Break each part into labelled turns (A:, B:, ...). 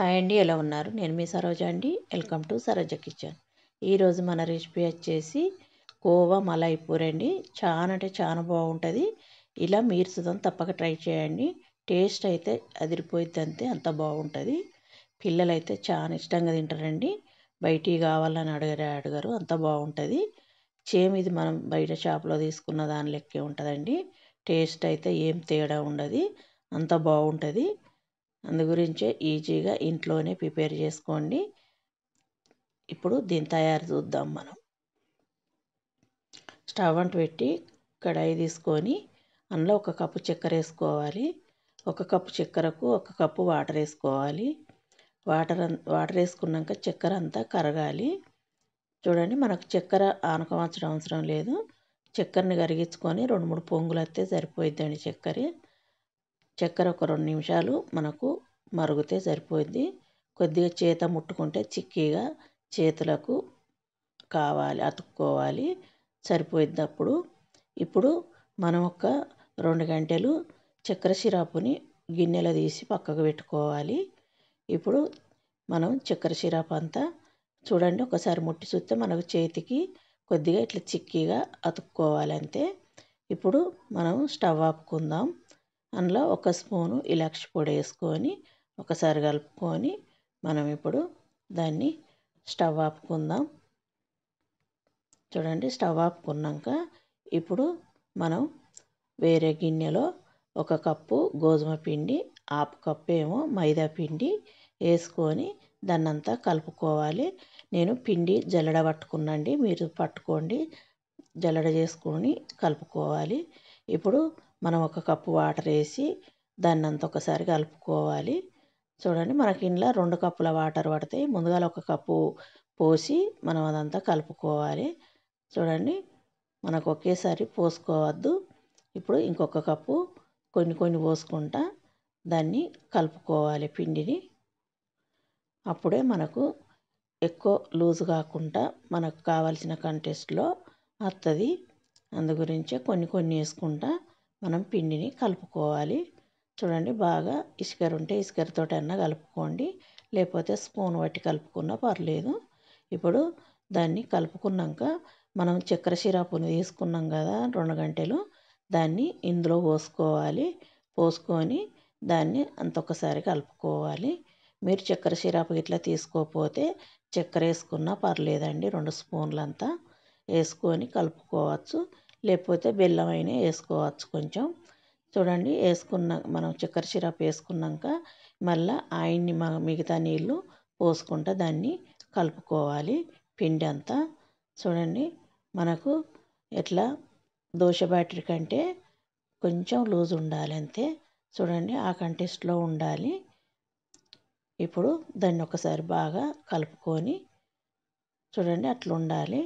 A: hi అండి ఎలా ఉన్నారు నేను మీ సరోజ అండి వెల్కమ్ టు సరోజ కిచెన్ ఈరోజు మన రెసిపీ వచ్చేసి కోవా మలాయి పూర అండి చాలా అంటే చాలా బాగుంటుంది ఇలా మీరు సుతం తప్పక ట్రై చేయండి టేస్ట్ అయితే అదిరిపోయిద్ది అంతే అంత బాగుంటుంది పిల్లలైతే చాలా ఇష్టంగా తింటారండి బయటికి కావాలని అడగరే అడగరు అంత బాగుంటుంది సేమ్ ఇది మనం బయట షాప్లో తీసుకున్న దాని లెక్కే ఉంటుందండి టేస్ట్ అయితే ఏం తేడా ఉండదు అంత బాగుంటుంది అందుగురించే ఈజీగా ఇంట్లోనే ప్రిపేర్ చేసుకోండి ఇప్పుడు దీని తయారు చూద్దాం మనం స్టవ్ అంటు పెట్టి కడాయి తీసుకొని అందులో ఒక కప్పు చక్కెర వేసుకోవాలి ఒక కప్పు చక్కెరకు ఒక కప్పు వాటర్ వేసుకోవాలి వాటర్ వాటర్ వేసుకున్నాక చక్కెర అంతా కరగాలి చూడండి మనకు చక్కెర ఆనకమార్చడం అవసరం లేదు చక్కెరని కరిగించుకొని రెండు మూడు పొంగులు వస్తే సరిపోయిద్దండి చక్కెర చక్కెర ఒక రెండు నిమిషాలు మనకు మరుగుతే సరిపోయింది కొద్దిగా చేత ముట్టుకుంటే చిక్కీగా చేతులకు కావాలి అతుక్కోవాలి సరిపోయిద్ది అప్పుడు ఇప్పుడు మనం ఒక రెండు గంటలు చక్కెర సిరాపుని గిన్నెలో తీసి పక్కకు పెట్టుకోవాలి ఇప్పుడు మనం చక్కెర సిరప్ అంతా చూడండి ఒకసారి ముట్టి చూస్తే మనకు చేతికి కొద్దిగా ఇట్లా చిక్కీగా అతుక్కోవాలి అంతే ఇప్పుడు మనం స్టవ్ ఆపుకుందాం అందులో ఒక స్పూను ఇలాచి పొడి వేసుకొని ఒకసారి కలుపుకొని మనం ఇప్పుడు దాన్ని స్టవ్ ఆపుకుందాం చూడండి స్టవ్ ఆపుకున్నాక ఇప్పుడు మనం వేరే గిన్నెలో ఒక కప్పు గోధుమ పిండి ఆపు కప్పు ఏమో మైదా పిండి వేసుకొని దాన్ని అంతా కలుపుకోవాలి నేను పిండి జల్లడ పట్టుకున్నాండి మీరు పట్టుకోండి జల్లడ చేసుకొని కలుపుకోవాలి ఇప్పుడు మనం ఒక కప్పు వాటర్ వేసి దాన్ని అంత ఒకసారి కలుపుకోవాలి చూడండి మనకి ఇంట్లో రెండు కప్పుల వాటర్ పడతాయి ముందుగా ఒక కప్పు పోసి మనం అదంతా కలుపుకోవాలి చూడండి మనకు ఒకేసారి పోసుకోవద్దు ఇప్పుడు ఇంకొక కప్పు కొన్ని కొన్ని పోసుకుంటా దాన్ని కలుపుకోవాలి పిండిని అప్పుడే మనకు ఎక్కువ లూజ్ కాకుండా మనకు కావాల్సిన కంటెస్ట్లో వస్తుంది అందు గురించే కొన్ని కొన్ని వేసుకుంటా మనం పిండిని కలుపుకోవాలి చూడండి బాగా ఇసుకరుంటే ఇసుకరితోటన్నా కలుపుకోండి లేకపోతే స్పూన్ పట్టి కలుపుకున్నా పర్లేదు ఇప్పుడు దాన్ని కలుపుకున్నాక మనం చక్కెర సిరాపుని తీసుకున్నాం కదా రెండు గంటలు దాన్ని ఇందులో పోసుకోవాలి పోసుకొని దాన్ని అంత ఒకసారి కలుపుకోవాలి మీరు చక్కెర సిరాపు ఇట్లా తీసుకోకపోతే చక్కెర వేసుకున్నా పర్లేదండి రెండు స్పూన్లంతా వేసుకొని కలుపుకోవచ్చు లేకపోతే బెల్లం అయినా వేసుకోవచ్చు కొంచెం చూడండి వేసుకున్న మనం చక్కెర సిరప్ వేసుకున్నాక మళ్ళీ ఆయన్ని మనం మిగతా నీళ్ళు పోసుకుంటూ దాన్ని కలుపుకోవాలి పిండి అంతా చూడండి మనకు ఎట్లా దోశ బ్యాటరీ కంటే కొంచెం లూజ్ ఉండాలి అంతే చూడండి ఆ కంటెస్ట్లో ఉండాలి ఇప్పుడు దాన్ని ఒకసారి బాగా కలుపుకొని చూడండి అట్లా ఉండాలి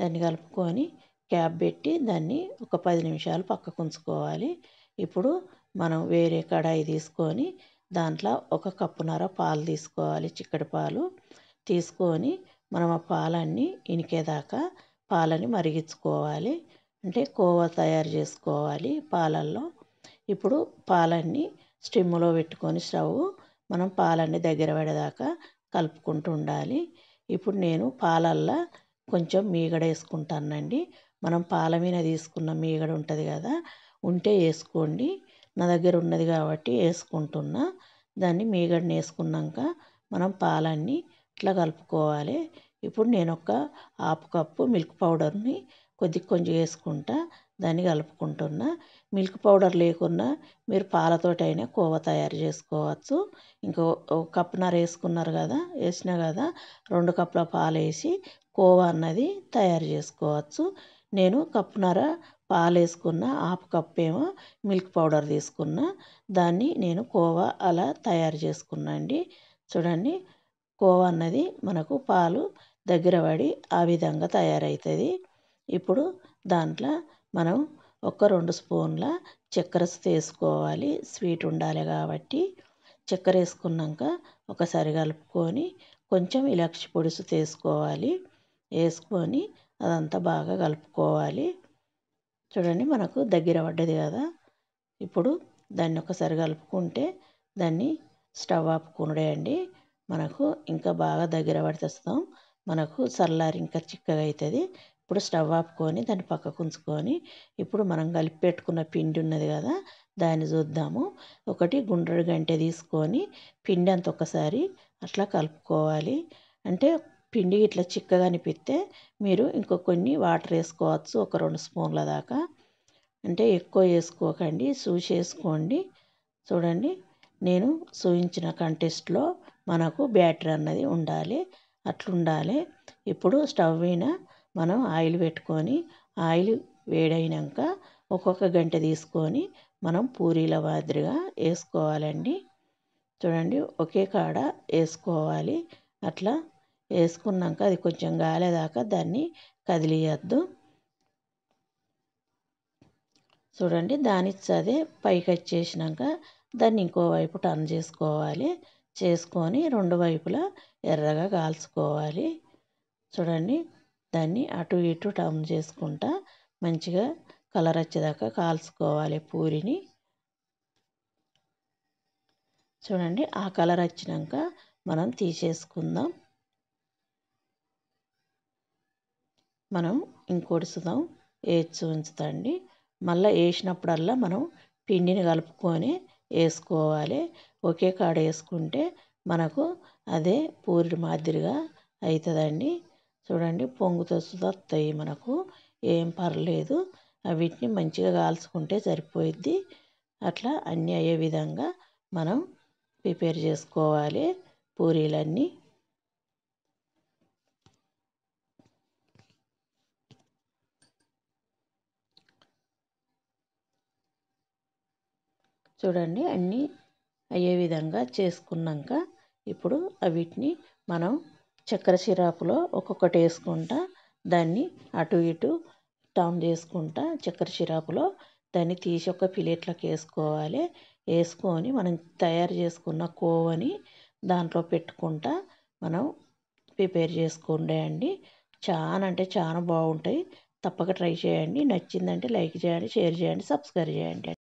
A: దాన్ని కలుపుకొని క్యాప్ పెట్టి దాన్ని ఒక పది నిమిషాలు పక్కకు ఉంచుకోవాలి ఇప్పుడు మనం వేరే కడాయి తీసుకొని దాంట్లో ఒక కప్పునర పాలు తీసుకోవాలి చిక్కటి పాలు తీసుకొని మనం ఆ పాలన్నీ ఇనికేదాకా పాలని మరిగించుకోవాలి అంటే కోవా తయారు చేసుకోవాలి పాలల్లో ఇప్పుడు పాలన్నీ స్టిమ్లో పెట్టుకొని స్టవ్ మనం పాలన్నీ దగ్గర పడేదాకా కలుపుకుంటూ ఉండాలి ఇప్పుడు నేను పాలల్లో కొంచెం మీగడ వేసుకుంటానండి మనం పాల మీద తీసుకున్న మీగడ ఉంటుంది కదా ఉంటే వేసుకోండి నా దగ్గర ఉన్నది కాబట్టి వేసుకుంటున్నా దాన్ని మీగడని వేసుకున్నాక మనం పాలన్నీ ఇట్లా కలుపుకోవాలి ఇప్పుడు నేను ఒక హాఫ్ కప్పు మిల్క్ పౌడర్ని కొద్ది కొంచెం వేసుకుంటా దాన్ని కలుపుకుంటున్నా మిల్క్ పౌడర్ లేకున్నా మీరు పాలతోటైనా కోవ తయారు చేసుకోవచ్చు ఇంకో ఒక కప్పున్నర వేసుకున్నారు కదా వేసిన కదా రెండు కప్పుల పాలు వేసి కోవ అన్నది తయారు చేసుకోవచ్చు నేను కప్పునర పాలు వేసుకున్న హాఫ్ కప్ ఏమో మిల్క్ పౌడర్ తీసుకున్న దాన్ని నేను కోవా అలా తయారు చేసుకున్నా అండి చూడండి కోవా అన్నది మనకు పాలు దగ్గర పడి ఆ విధంగా తయారవుతుంది ఇప్పుడు దాంట్లో మనం ఒక రెండు స్పూన్ల చక్కెర వేసుకోవాలి స్వీట్ ఉండాలి కాబట్టి చక్కెర వేసుకున్నాక ఒకసారి కలుపుకొని కొంచెం ఇలాచి పొడుసు తీసుకోవాలి వేసుకొని అదంతా బాగా కలుపుకోవాలి చూడండి మనకు దగ్గర పడ్డది కదా ఇప్పుడు దాన్ని ఒకసారి కలుపుకుంటే దాన్ని స్టవ్ ఆఫ్ అండి మనకు ఇంకా బాగా దగ్గర పడితేస్తాం మనకు చల్లారి ఇంకా చిక్కగా అవుతుంది ఇప్పుడు స్టవ్ ఆపుకొని దాన్ని పక్కకు ఉంచుకొని ఇప్పుడు మనం కలిపి పెట్టుకున్న పిండి ఉన్నది కదా దాన్ని చూద్దాము ఒకటి గుండ్రడు గంటె తీసుకొని పిండి అంత ఒకసారి అట్లా కలుపుకోవాలి అంటే పిండి ఇట్లా చిక్కగా అనిపిస్తే మీరు ఇంకో కొన్ని వాటర్ వేసుకోవచ్చు ఒక రెండు స్పూన్ల దాకా అంటే ఎక్కువ వేసుకోకండి సూసి వేసుకోండి చూడండి నేను సూయించిన కంటెస్ట్లో మనకు బ్యాటర్ అన్నది ఉండాలి అట్లుండాలి ఇప్పుడు స్టవ్ మీద మనం ఆయిల్ పెట్టుకొని ఆయిల్ వేడైనాక ఒక్కొక్క గంట తీసుకొని మనం పూరీల మాదిరిగా వేసుకోవాలండి చూడండి ఒకే కాడ వేసుకోవాలి అట్లా వేసుకున్నాక అది కొంచెం గాలేదాకా దాన్ని కదిలియద్దు చూడండి దాని అదే పైకి వచ్చేసినాక దాన్ని ఇంకోవైపు టర్న్ చేసుకోవాలి చేసుకొని రెండు వైపులా ఎర్రగా కాల్చుకోవాలి చూడండి దాన్ని అటు ఇటు టర్న్ చేసుకుంటా మంచిగా కలర్ వచ్చేదాకా కాల్చుకోవాలి పూరిని చూడండి ఆ కలర్ వచ్చినాక మనం తీసేసుకుందాం మనం ఇంకోటి సుతం వేచి ఉంచుతండి మళ్ళీ వేసినప్పుడల్లా మనం పిండిని కలుపుకొని వేసుకోవాలి ఒకే కాడ వేసుకుంటే మనకు అదే పూరి మాదిరిగా అవుతుందండి చూడండి పొంగుతో సుత వస్తాయి మనకు ఏం పర్లేదు వీటిని మంచిగా కాల్చుకుంటే సరిపోయిద్ది అట్లా అన్నీ అయ్యే విధంగా మనం ప్రిపేర్ చేసుకోవాలి పూరీలన్నీ చూడండి అన్నీ అయ్యే విధంగా చేసుకున్నాక ఇప్పుడు వీటిని మనం చక్కెర సిరాపులో ఒక్కొక్కటి వేసుకుంటా దాన్ని అటు ఇటు టర్న్ చేసుకుంటా చక్కెర సిరాపులో దాన్ని తీసి ఒక ప్లేట్లోకి వేసుకోవాలి వేసుకొని మనం తయారు చేసుకున్న కోవని దాంట్లో పెట్టుకుంటా మనం ప్రిపేర్ చేసుకుండేయండి చాలా అంటే చాలా బాగుంటాయి తప్పక ట్రై చేయండి నచ్చిందంటే లైక్ చేయండి షేర్ చేయండి సబ్స్క్రైబ్ చేయండి